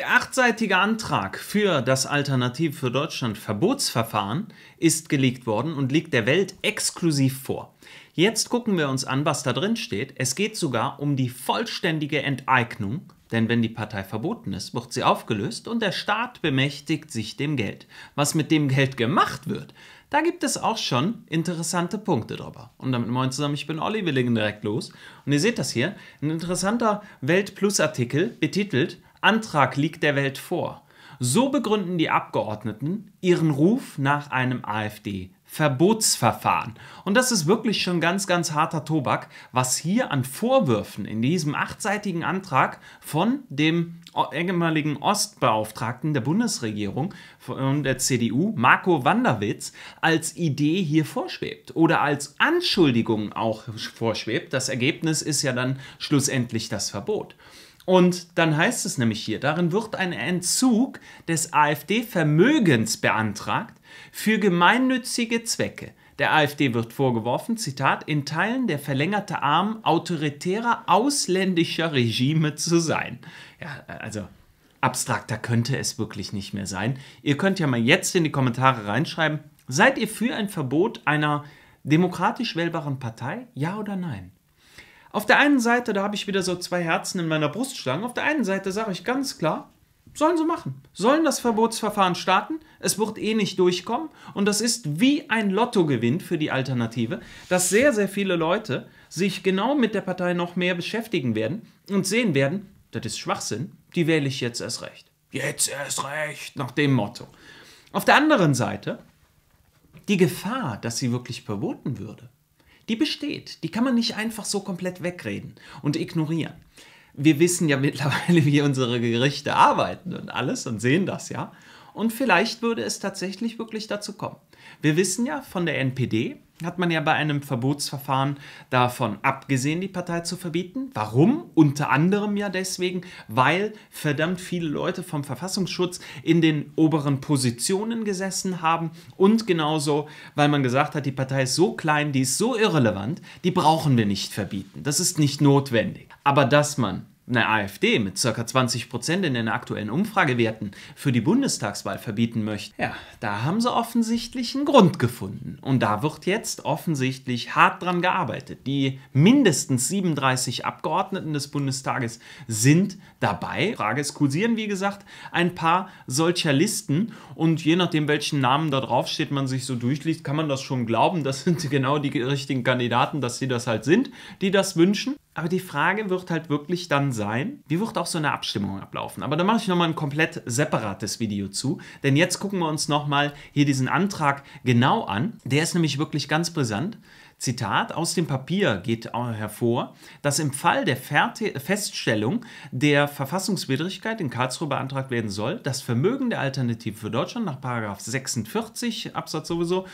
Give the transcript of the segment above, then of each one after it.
Der achtseitige Antrag für das Alternativ für Deutschland Verbotsverfahren ist gelegt worden und liegt der Welt exklusiv vor. Jetzt gucken wir uns an, was da drin steht. Es geht sogar um die vollständige Enteignung, denn wenn die Partei verboten ist, wird sie aufgelöst und der Staat bemächtigt sich dem Geld. Was mit dem Geld gemacht wird, da gibt es auch schon interessante Punkte drüber. Und damit moin zusammen, ich bin Olli, wir direkt los. Und ihr seht das hier, ein interessanter Welt-Plus-Artikel betitelt Antrag liegt der Welt vor. So begründen die Abgeordneten ihren Ruf nach einem AfD. Verbotsverfahren. Und das ist wirklich schon ganz, ganz harter Tobak, was hier an Vorwürfen in diesem achtseitigen Antrag von dem ehemaligen Ostbeauftragten der Bundesregierung und der CDU, Marco Wanderwitz, als Idee hier vorschwebt oder als Anschuldigung auch vorschwebt. Das Ergebnis ist ja dann schlussendlich das Verbot. Und dann heißt es nämlich hier, darin wird ein Entzug des AfD-Vermögens beantragt für gemeinnützige Zwecke. Der AfD wird vorgeworfen, Zitat, in Teilen der verlängerte Arm autoritärer ausländischer Regime zu sein. Ja, also abstrakter könnte es wirklich nicht mehr sein. Ihr könnt ja mal jetzt in die Kommentare reinschreiben, seid ihr für ein Verbot einer demokratisch wählbaren Partei? Ja oder nein? Auf der einen Seite, da habe ich wieder so zwei Herzen in meiner Brustschlange. Auf der einen Seite sage ich ganz klar, sollen sie machen. Sollen das Verbotsverfahren starten? Es wird eh nicht durchkommen. Und das ist wie ein Lottogewinn für die Alternative, dass sehr, sehr viele Leute sich genau mit der Partei noch mehr beschäftigen werden und sehen werden, das ist Schwachsinn, die wähle ich jetzt erst recht. Jetzt erst recht, nach dem Motto. Auf der anderen Seite, die Gefahr, dass sie wirklich verboten würde, die besteht. Die kann man nicht einfach so komplett wegreden und ignorieren. Wir wissen ja mittlerweile, wie unsere Gerichte arbeiten und alles und sehen das ja. Und vielleicht würde es tatsächlich wirklich dazu kommen. Wir wissen ja von der NPD, hat man ja bei einem Verbotsverfahren davon abgesehen, die Partei zu verbieten. Warum? Unter anderem ja deswegen, weil verdammt viele Leute vom Verfassungsschutz in den oberen Positionen gesessen haben und genauso, weil man gesagt hat, die Partei ist so klein, die ist so irrelevant, die brauchen wir nicht verbieten. Das ist nicht notwendig. Aber dass man eine AfD mit ca. 20 Prozent in den aktuellen Umfragewerten für die Bundestagswahl verbieten möchte, ja, da haben sie offensichtlich einen Grund gefunden. Und da wird jetzt offensichtlich hart dran gearbeitet. Die mindestens 37 Abgeordneten des Bundestages sind dabei. Frage ist, kursieren wie gesagt ein paar solcher Listen und je nachdem, welchen Namen da drauf steht, man sich so durchliest, kann man das schon glauben. Das sind genau die richtigen Kandidaten, dass sie das halt sind, die das wünschen. Aber die Frage wird halt wirklich dann sein, wie wird auch so eine Abstimmung ablaufen? Aber da mache ich nochmal ein komplett separates Video zu, denn jetzt gucken wir uns nochmal hier diesen Antrag genau an. Der ist nämlich wirklich ganz brisant. Zitat, aus dem Papier geht hervor, dass im Fall der Feststellung der Verfassungswidrigkeit in Karlsruhe beantragt werden soll, das Vermögen der Alternative für Deutschland nach 46 Absatz sowieso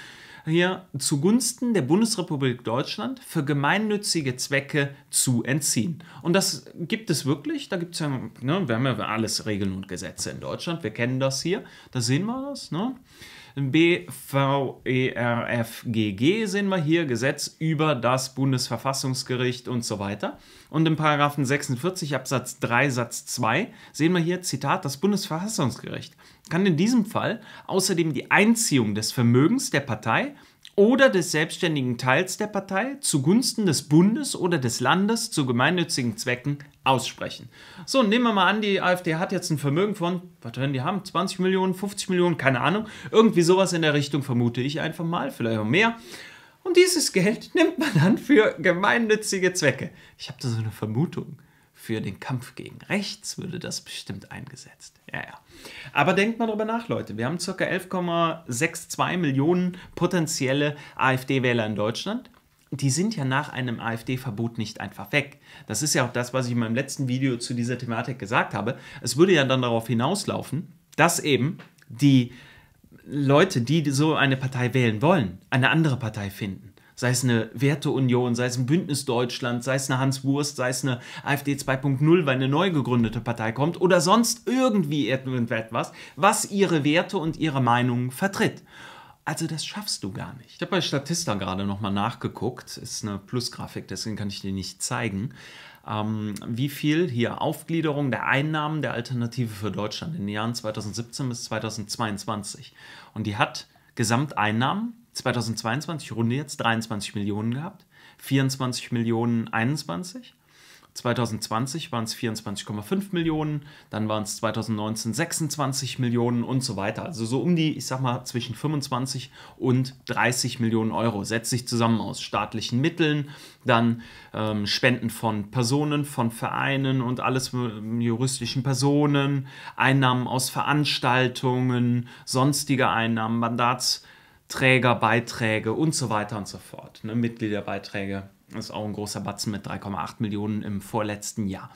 hier zugunsten der Bundesrepublik Deutschland für gemeinnützige Zwecke zu entziehen. Und das gibt es wirklich. Da gibt es ja, ne, wir haben ja alles Regeln und Gesetze in Deutschland. Wir kennen das hier. Da sehen wir das. Ne? BVERFGG sehen wir hier Gesetz über das Bundesverfassungsgericht und so weiter. Und im Paragraphen 46 Absatz 3 Satz 2 sehen wir hier Zitat das Bundesverfassungsgericht kann in diesem Fall außerdem die Einziehung des Vermögens der Partei oder des selbstständigen Teils der Partei zugunsten des Bundes oder des Landes zu gemeinnützigen Zwecken aussprechen. So, nehmen wir mal an, die AfD hat jetzt ein Vermögen von, was werden die haben, 20 Millionen, 50 Millionen, keine Ahnung, irgendwie sowas in der Richtung vermute ich einfach mal, vielleicht auch mehr. Und dieses Geld nimmt man dann für gemeinnützige Zwecke. Ich habe da so eine Vermutung für den Kampf gegen rechts würde das bestimmt eingesetzt. Ja, ja. Aber denkt mal darüber nach, Leute. Wir haben ca. 11,62 Millionen potenzielle AfD-Wähler in Deutschland die sind ja nach einem AfD-Verbot nicht einfach weg. Das ist ja auch das, was ich in meinem letzten Video zu dieser Thematik gesagt habe. Es würde ja dann darauf hinauslaufen, dass eben die Leute, die so eine Partei wählen wollen, eine andere Partei finden sei es eine Werteunion, sei es ein Bündnis Deutschland, sei es eine Hans Wurst, sei es eine AfD 2.0, weil eine neu gegründete Partei kommt oder sonst irgendwie irgendetwas, was ihre Werte und ihre Meinungen vertritt. Also das schaffst du gar nicht. Ich habe bei Statista gerade nochmal nachgeguckt, ist eine Plusgrafik, deswegen kann ich dir nicht zeigen, ähm, wie viel hier Aufgliederung der Einnahmen der Alternative für Deutschland in den Jahren 2017 bis 2022. Und die hat Gesamteinnahmen 2022, Runde jetzt, 23 Millionen gehabt, 24 Millionen 21. 2020 waren es 24,5 Millionen, dann waren es 2019 26 Millionen und so weiter. Also so um die, ich sag mal, zwischen 25 und 30 Millionen Euro setzt sich zusammen aus staatlichen Mitteln, dann ähm, Spenden von Personen, von Vereinen und alles äh, juristischen Personen, Einnahmen aus Veranstaltungen, sonstige Einnahmen, Mandats. Trägerbeiträge und so weiter und so fort. Ne? Mitgliederbeiträge ist auch ein großer Batzen mit 3,8 Millionen im vorletzten Jahr.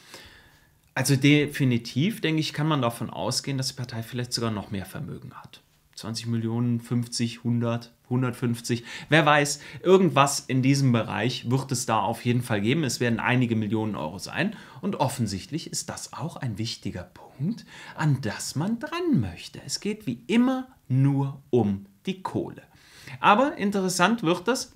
Also definitiv, denke ich, kann man davon ausgehen, dass die Partei vielleicht sogar noch mehr Vermögen hat. 20 Millionen, 50, 100, 150. Wer weiß, irgendwas in diesem Bereich wird es da auf jeden Fall geben. Es werden einige Millionen Euro sein. Und offensichtlich ist das auch ein wichtiger Punkt, an das man dran möchte. Es geht wie immer nur um die Kohle. Aber interessant wird das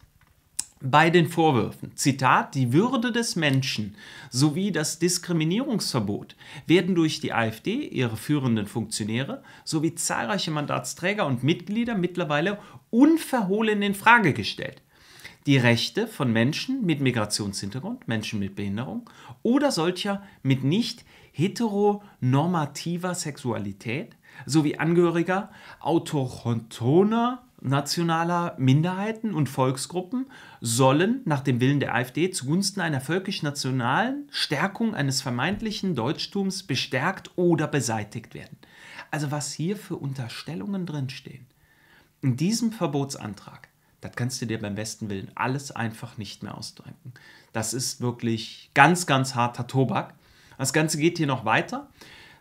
bei den Vorwürfen. Zitat, die Würde des Menschen sowie das Diskriminierungsverbot werden durch die AfD, ihre führenden Funktionäre sowie zahlreiche Mandatsträger und Mitglieder mittlerweile unverhohlen in Frage gestellt die Rechte von Menschen mit Migrationshintergrund, Menschen mit Behinderung oder solcher mit nicht heteronormativer Sexualität sowie Angehöriger autochthoner nationaler Minderheiten und Volksgruppen sollen nach dem Willen der AfD zugunsten einer völkisch-nationalen Stärkung eines vermeintlichen Deutschtums bestärkt oder beseitigt werden. Also was hier für Unterstellungen drinstehen. In diesem Verbotsantrag, das kannst du dir beim besten Willen alles einfach nicht mehr ausdrücken. Das ist wirklich ganz, ganz harter Tobak. Das Ganze geht hier noch weiter.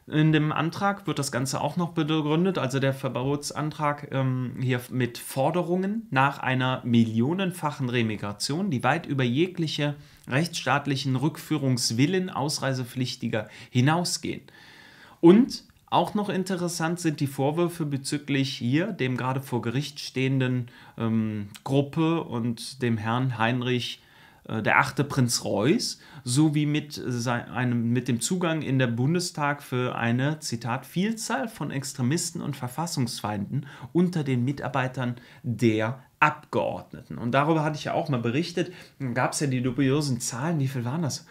In dem Antrag wird das Ganze auch noch begründet, also der Verbotsantrag ähm, hier mit Forderungen nach einer millionenfachen Remigration, die weit über jegliche rechtsstaatlichen Rückführungswillen Ausreisepflichtiger hinausgehen. Und auch noch interessant sind die Vorwürfe bezüglich hier dem gerade vor Gericht stehenden ähm, Gruppe und dem Herrn Heinrich äh, der achte Prinz Reus, sowie mit, seinem, mit dem Zugang in der Bundestag für eine, Zitat, Vielzahl von Extremisten und Verfassungsfeinden unter den Mitarbeitern der Abgeordneten. Und darüber hatte ich ja auch mal berichtet, gab es ja die dubiosen Zahlen, wie viel waren das?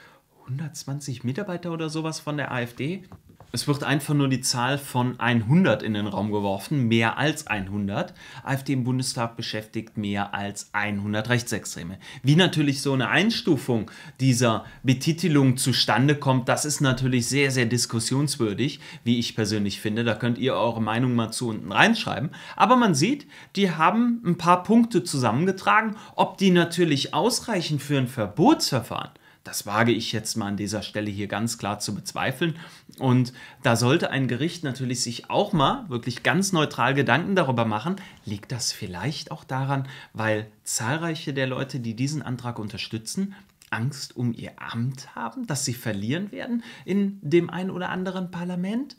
120 Mitarbeiter oder sowas von der AfD es wird einfach nur die Zahl von 100 in den Raum geworfen, mehr als 100. AfD im Bundestag beschäftigt mehr als 100 Rechtsextreme. Wie natürlich so eine Einstufung dieser Betitelung zustande kommt, das ist natürlich sehr, sehr diskussionswürdig, wie ich persönlich finde. Da könnt ihr eure Meinung mal zu unten reinschreiben. Aber man sieht, die haben ein paar Punkte zusammengetragen. Ob die natürlich ausreichen für ein Verbotsverfahren, das wage ich jetzt mal an dieser Stelle hier ganz klar zu bezweifeln. Und da sollte ein Gericht natürlich sich auch mal wirklich ganz neutral Gedanken darüber machen, liegt das vielleicht auch daran, weil zahlreiche der Leute, die diesen Antrag unterstützen, Angst um ihr Amt haben, dass sie verlieren werden in dem einen oder anderen Parlament?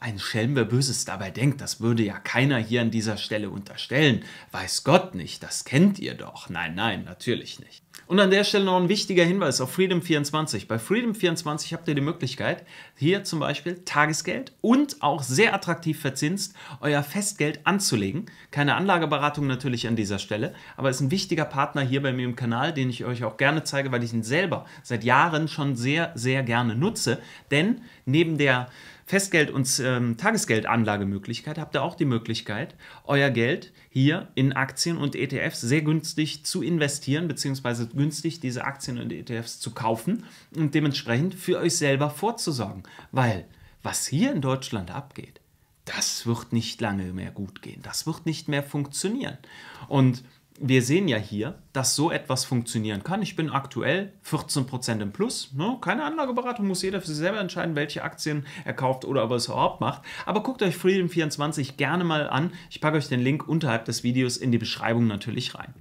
Ein Schelm, wer Böses dabei denkt, das würde ja keiner hier an dieser Stelle unterstellen. Weiß Gott nicht, das kennt ihr doch. Nein, nein, natürlich nicht. Und an der Stelle noch ein wichtiger Hinweis auf Freedom24. Bei Freedom24 habt ihr die Möglichkeit, hier zum Beispiel Tagesgeld und auch sehr attraktiv verzinst euer Festgeld anzulegen. Keine Anlageberatung natürlich an dieser Stelle, aber ist ein wichtiger Partner hier bei mir im Kanal, den ich euch auch gerne zeige, weil ich ihn selber seit Jahren schon sehr, sehr gerne nutze. Denn neben der Festgeld- und ähm, Tagesgeldanlagemöglichkeit habt ihr auch die Möglichkeit, euer Geld hier in Aktien und ETFs sehr günstig zu investieren, beziehungsweise günstig diese Aktien und ETFs zu kaufen und dementsprechend für euch selber vorzusorgen. Weil was hier in Deutschland abgeht, das wird nicht lange mehr gut gehen. Das wird nicht mehr funktionieren. Und wir sehen ja hier, dass so etwas funktionieren kann. Ich bin aktuell 14% im Plus. Ne? Keine Anlageberatung, muss jeder für sich selber entscheiden, welche Aktien er kauft oder ob er es überhaupt macht. Aber guckt euch Freedom24 gerne mal an. Ich packe euch den Link unterhalb des Videos in die Beschreibung natürlich rein.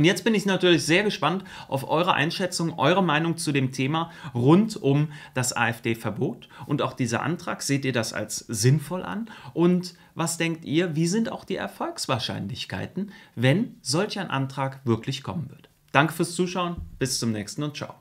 Und jetzt bin ich natürlich sehr gespannt auf eure Einschätzung, eure Meinung zu dem Thema rund um das AfD-Verbot und auch dieser Antrag. Seht ihr das als sinnvoll an? Und was denkt ihr, wie sind auch die Erfolgswahrscheinlichkeiten, wenn solch ein Antrag wirklich kommen wird? Danke fürs Zuschauen, bis zum nächsten und ciao.